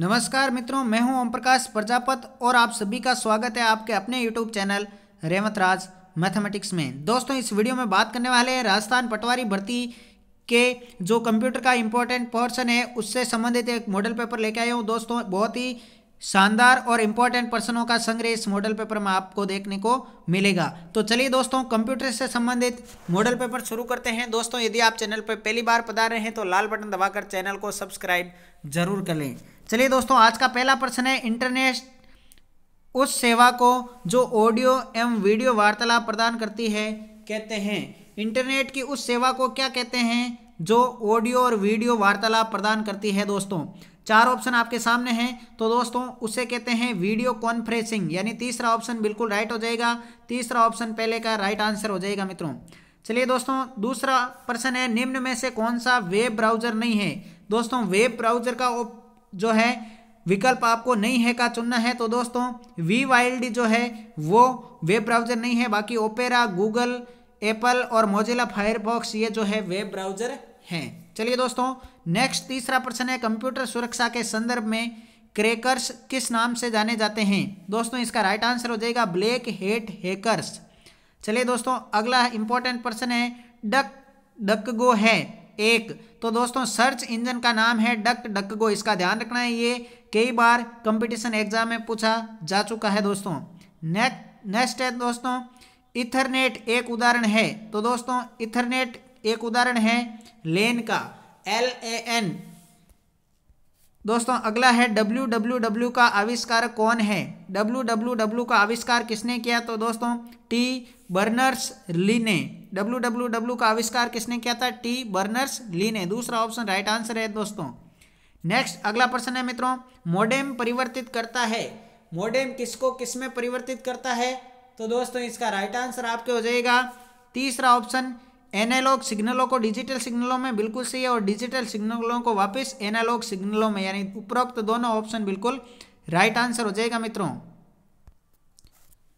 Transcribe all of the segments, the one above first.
नमस्कार मित्रों मैं हूं ओम प्रकाश प्रजापत और आप सभी का स्वागत है आपके अपने YouTube channel Revat Raj mathematics में दोस्तों इस वीडियो में बात करने वाले हैं राजस्थान पटवारी भर्ती के जो कंप्यूटर का इम्पोर्टेंट पोर्शन है उससे संबंधित एक मॉडल पेपर लेके आया हूँ दोस्तों बहुत ही शानदार और इम्पोर्टेंट प्रश्नों का संग्रह इस मॉडल पेपर में आपको देखने को मिलेगा तो चलिए दोस्तों कंप्यूटर से संबंधित मॉडल पेपर शुरू करते हैं दोस्तों यदि आप चैनल पर पहली बार पधार रहे हैं तो लाल बटन दबाकर चैनल को सब्सक्राइब जरूर कर लें चलिए दोस्तों आज का पहला प्रश्न है इंटरनेट उस सेवा को जो ऑडियो एवं वीडियो वार्तालाप प्रदान करती है कहते हैं इंटरनेट की उस सेवा को क्या कहते हैं जो ऑडियो और वीडियो वार्तालाप प्रदान करती है दोस्तों चार ऑप्शन आपके सामने हैं तो दोस्तों उसे कहते हैं वीडियो कॉन्फ्रेंसिंग यानी तीसरा ऑप्शन बिल्कुल राइट हो जाएगा तीसरा ऑप्शन पहले का राइट आंसर हो जाएगा मित्रों चलिए दोस्तों दूसरा प्रश्न है निम्न में से कौन सा वेब ब्राउजर नहीं है दोस्तों वेब ब्राउजर का जो है विकल्प आपको नहीं है का चुनना है तो दोस्तों वी वाइल्ड जो है वो वेब ब्राउजर नहीं है बाकी ओपेरा गूगल एप्पल और मोजिला फायरबॉक्स ये जो है वेब ब्राउजर हैं चलिए दोस्तों नेक्स्ट तीसरा प्रश्न है कंप्यूटर सुरक्षा के संदर्भ में क्रेकर्स किस नाम से जाने जाते हैं दोस्तों इसका राइट आंसर हो जाएगा ब्लैक हेट हैकर्स चलिए दोस्तों अगला इंपॉर्टेंट प्रश्न है डक डक गो है एक तो दोस्तों सर्च इंजन का नाम है डक डक गो इसका ध्यान रखना है ये कई बार कंपटीशन एग्जाम में पूछा जा चुका है दोस्तों नेक्स्ट नेक्स्ट है दोस्तों इथरनेट एक उदाहरण है तो दोस्तों इथरनेट एक उदाहरण है लेन का एल ए एन दोस्तों अगला है डब्ल्यू डब्ल्यू डब्ल्यू का आविष्कार कौन है डब्ल्यू डब्ल्यू डब्ल्यू का आविष्कार किसने किया तो दोस्तों टी बर्नर्स ली ने डब्ल्यू डब्ल्यू डब्ल्यू का आविष्कार किसने किया था टी बर्नर्स ली ने दूसरा ऑप्शन राइट आंसर है दोस्तों नेक्स्ट अगला प्रश्न है मित्रों मोडेम परिवर्तित करता है मोडेम किसको किस में परिवर्तित करता है तो दोस्तों इसका राइट आंसर आपके हो जाएगा तीसरा ऑप्शन एनालॉग सिग्नलों को डिजिटल सिग्नलों में बिल्कुल सही है और डिजिटल सिग्नलों को वापस एनालॉग सिग्नलों में यानी उपरोक्त दोनों ऑप्शन बिल्कुल राइट आंसर हो जाएगा मित्रों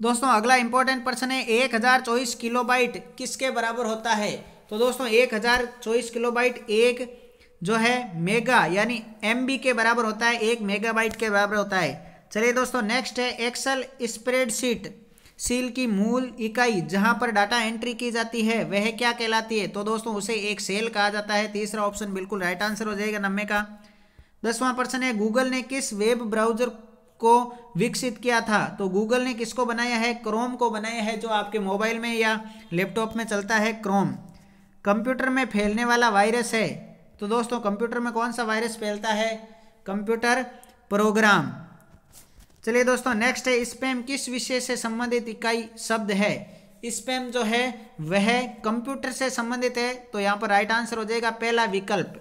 दोस्तों अगला इंपॉर्टेंट प्रश्न है एक हजार चौबीस किलोबाइट किसके बराबर होता है तो दोस्तों एक हजार चौबीस किलोबाइट एक जो है मेगा यानी एम के बराबर होता है एक मेगाबाइट के बराबर होता है चलिए दोस्तों नेक्स्ट है एक्सल स्प्रेडशीट सेल की मूल इकाई जहां पर डाटा एंट्री की जाती है वह क्या कहलाती है तो दोस्तों उसे एक सेल कहा जाता है तीसरा ऑप्शन बिल्कुल राइट आंसर हो जाएगा नम्बे का दसवां प्रश्न है गूगल ने किस वेब ब्राउजर को विकसित किया था तो गूगल ने किसको बनाया है क्रोम को बनाया है जो आपके मोबाइल में या लैपटॉप में चलता है क्रोम कंप्यूटर में फैलने वाला वायरस है तो दोस्तों कंप्यूटर में कौन सा वायरस फैलता है कंप्यूटर प्रोग्राम चलिए दोस्तों नेक्स्ट है स्पैम किस विषय से संबंधित इकाई शब्द है स्पैम जो है वह कंप्यूटर से संबंधित है तो यहाँ पर राइट आंसर हो जाएगा पहला विकल्प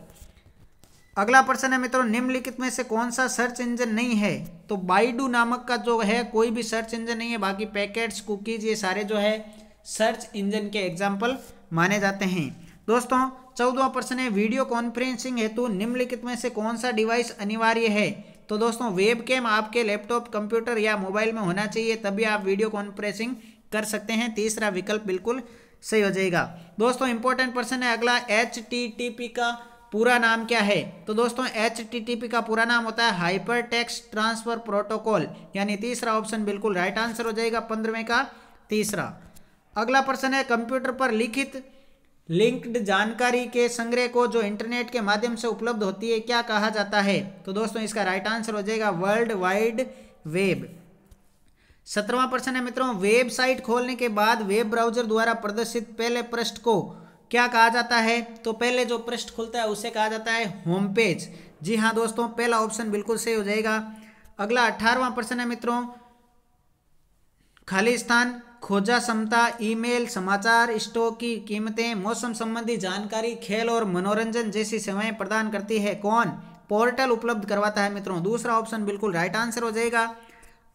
अगला प्रश्न है मित्रों निम्नलिखित में से कौन सा सर्च इंजन नहीं है तो बाइडू नामक का जो है कोई भी सर्च इंजन नहीं है बाकी पैकेट्स कुकीज ये सारे जो है सर्च इंजन के एग्जाम्पल माने जाते हैं दोस्तों चौदवा प्रश्न है वीडियो कॉन्फ्रेंसिंग हेतु निम्नलिखित में से कौन सा डिवाइस अनिवार्य है तो दोस्तों वेब कैम आपके लैपटॉप कंप्यूटर या मोबाइल में होना चाहिए तभी आप वीडियो कॉन्फ्रेंसिंग कर सकते हैं तीसरा विकल्प बिल्कुल सही हो जाएगा दोस्तों इंपॉर्टेंट पर्सन है अगला एच का पूरा नाम क्या है तो दोस्तों एच का पूरा नाम होता है हाइपर टेक्स ट्रांसफर प्रोटोकॉल यानी तीसरा ऑप्शन बिल्कुल राइट आंसर हो जाएगा पंद्रहवें का तीसरा अगला प्रश्न है कंप्यूटर पर लिखित लिंक्ड जानकारी के संग्रह को जो इंटरनेट के माध्यम से उपलब्ध होती है क्या कहा जाता है तो दोस्तों इसका राइट आंसर हो जाएगा वर्ल्ड वाइड वेब सत्रवा प्रश्न है मित्रों वेबसाइट खोलने के बाद वेब ब्राउजर द्वारा प्रदर्शित पहले पृष्ठ को क्या कहा जाता है तो पहले जो पृष्ठ खुलता है उसे कहा जाता है होम पेज जी हाँ दोस्तों पहला ऑप्शन बिल्कुल सही हो जाएगा अगला अठारवा प्रश्न है मित्रों खालिस्तान खोजा क्षमता ईमेल समाचार स्टॉक की कीमतें मौसम संबंधी जानकारी खेल और मनोरंजन जैसी सेवाएं प्रदान करती है कौन पोर्टल उपलब्ध करवाता है मित्रों दूसरा ऑप्शन बिल्कुल राइट आंसर हो जाएगा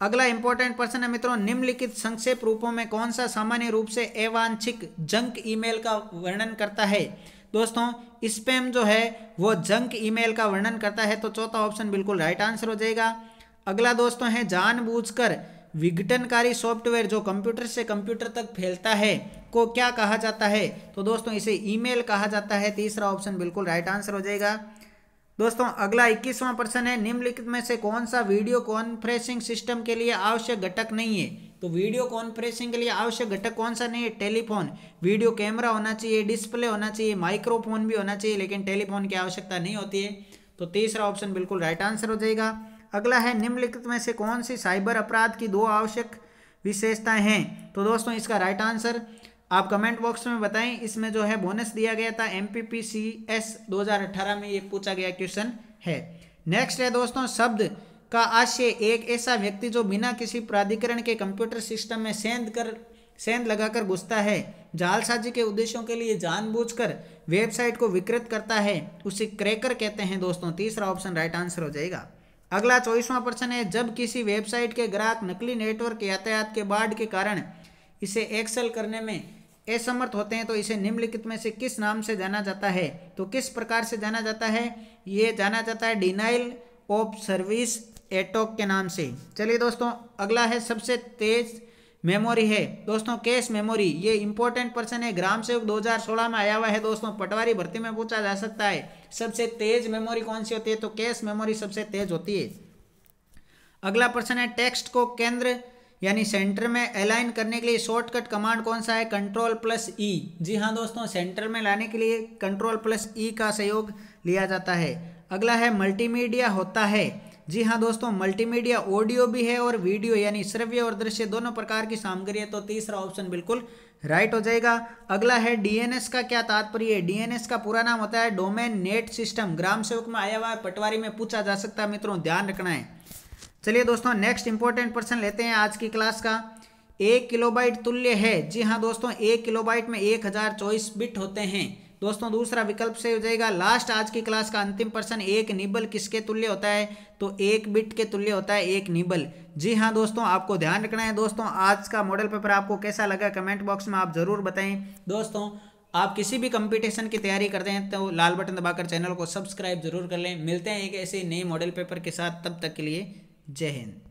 अगला इंपॉर्टेंट प्रश्न है मित्रों निम्नलिखित संक्षेप रूपों में कौन सा सामान्य रूप से एवांछिक जंक ईमेल का वर्णन करता है दोस्तों स्पैम जो है वो जंक ईमेल का वर्णन करता है तो चौथा ऑप्शन बिल्कुल राइट आंसर हो जाएगा अगला दोस्तों है जानबूझकर विघटनकारी सॉफ्टवेयर जो कंप्यूटर से कंप्यूटर तक फैलता है को क्या कहा जाता है तो दोस्तों इसे ईमेल कहा जाता है तीसरा ऑप्शन बिल्कुल राइट आंसर हो जाएगा दोस्तों अगला इक्कीसवां प्रश्न है निम्नलिखित में से कौन सा वीडियो कॉन्फ्रेंसिंग सिस्टम के लिए आवश्यक घटक नहीं है तो वीडियो कॉन्फ्रेंसिंग के लिए आवश्यक घटक कौन सा नहीं है टेलीफोन वीडियो कैमरा होना चाहिए डिस्प्ले होना चाहिए माइक्रोफोन भी होना चाहिए लेकिन टेलीफोन की आवश्यकता नहीं होती है तो तीसरा ऑप्शन बिल्कुल राइट आंसर हो जाएगा अगला है निम्नलिखित में से कौन सी साइबर अपराध की दो आवश्यक विशेषताएं हैं तो दोस्तों इसका राइट आंसर आप कमेंट बॉक्स में बताएं इसमें जो है बोनस दिया गया था M P P S C दो हज़ार अठारह में ये पूछा गया क्वेश्चन है नेक्स्ट है दोस्तों शब्द का आशय एक ऐसा व्यक्ति जो बिना किसी प्राधिकरण के कंप्यूटर सिस्टम में सेंध कर सेंध लगाकर घुसता है जालसाजी के उद्देश्यों के लिए जानबूझकर वेबसाइट को विकृत करता है उसे क्रैकर कहते हैं दोस्तों तीसरा ऑप्शन राइट आंसर हो जाएगा अगला चौबीसवां प्रश्न है जब किसी वेबसाइट के ग्राहक नकली नेटवर्क यातायात के बाढ़ के कारण इसे एक्सेल करने में असमर्थ होते हैं तो इसे निम्नलिखित में से किस नाम से जाना जाता है तो किस प्रकार से जाना जाता है ये जाना जाता है डिनाइल ऑफ सर्विस एटोक के नाम से चलिए दोस्तों अगला है सबसे तेज़ मेमोरी है दोस्तों कैश मेमोरी ये इंपॉर्टेंट पर्सन है ग्राम सेवक 2016 में आया हुआ है दोस्तों पटवारी भर्ती में पूछा जा सकता है सबसे तेज मेमोरी कौन सी होती है तो कैश मेमोरी सबसे तेज होती है अगला प्रश्न है टेक्स्ट को केंद्र यानी सेंटर में अलाइन करने के लिए शॉर्टकट कमांड कौन सा है कंट्रोल प्लस ई जी हाँ दोस्तों सेंटर में लाने के लिए कंट्रोल प्लस ई का सहयोग लिया जाता है अगला है मल्टीमीडिया होता है जी हाँ दोस्तों मल्टीमीडिया ऑडियो भी है और वीडियो यानी श्रव्य और दृश्य दोनों प्रकार की सामग्री है तो तीसरा ऑप्शन बिल्कुल राइट हो जाएगा अगला है डीएनएस का क्या तात्पर्य है डीएनएस का पूरा नाम होता है डोमेन नेट सिस्टम ग्राम सेवक में आया हुआ है पटवारी में पूछा जा सकता है मित्रों ध्यान रखना है चलिए दोस्तों नेक्स्ट इंपॉर्टेंट पर्सन लेते हैं आज की क्लास का एक किलोबाइट तुल्य है जी हाँ दोस्तों एक किलोबाइट में एक हज़ार चौबीस बिट होते हैं दोस्तों दूसरा विकल्प से हो जाएगा लास्ट आज की क्लास का अंतिम प्रश्न एक निबल किसके तुल्य होता है तो एक बिट के तुल्य होता है एक निबल जी हाँ दोस्तों आपको ध्यान रखना है दोस्तों आज का मॉडल पेपर आपको कैसा लगा कमेंट बॉक्स में आप ज़रूर बताएं दोस्तों आप किसी भी कंपटीशन की तैयारी करते हैं तो लाल बटन दबाकर चैनल को सब्सक्राइब जरूर कर लें मिलते हैं एक ऐसे नए मॉडल पेपर के साथ तब तक के लिए जय हिंद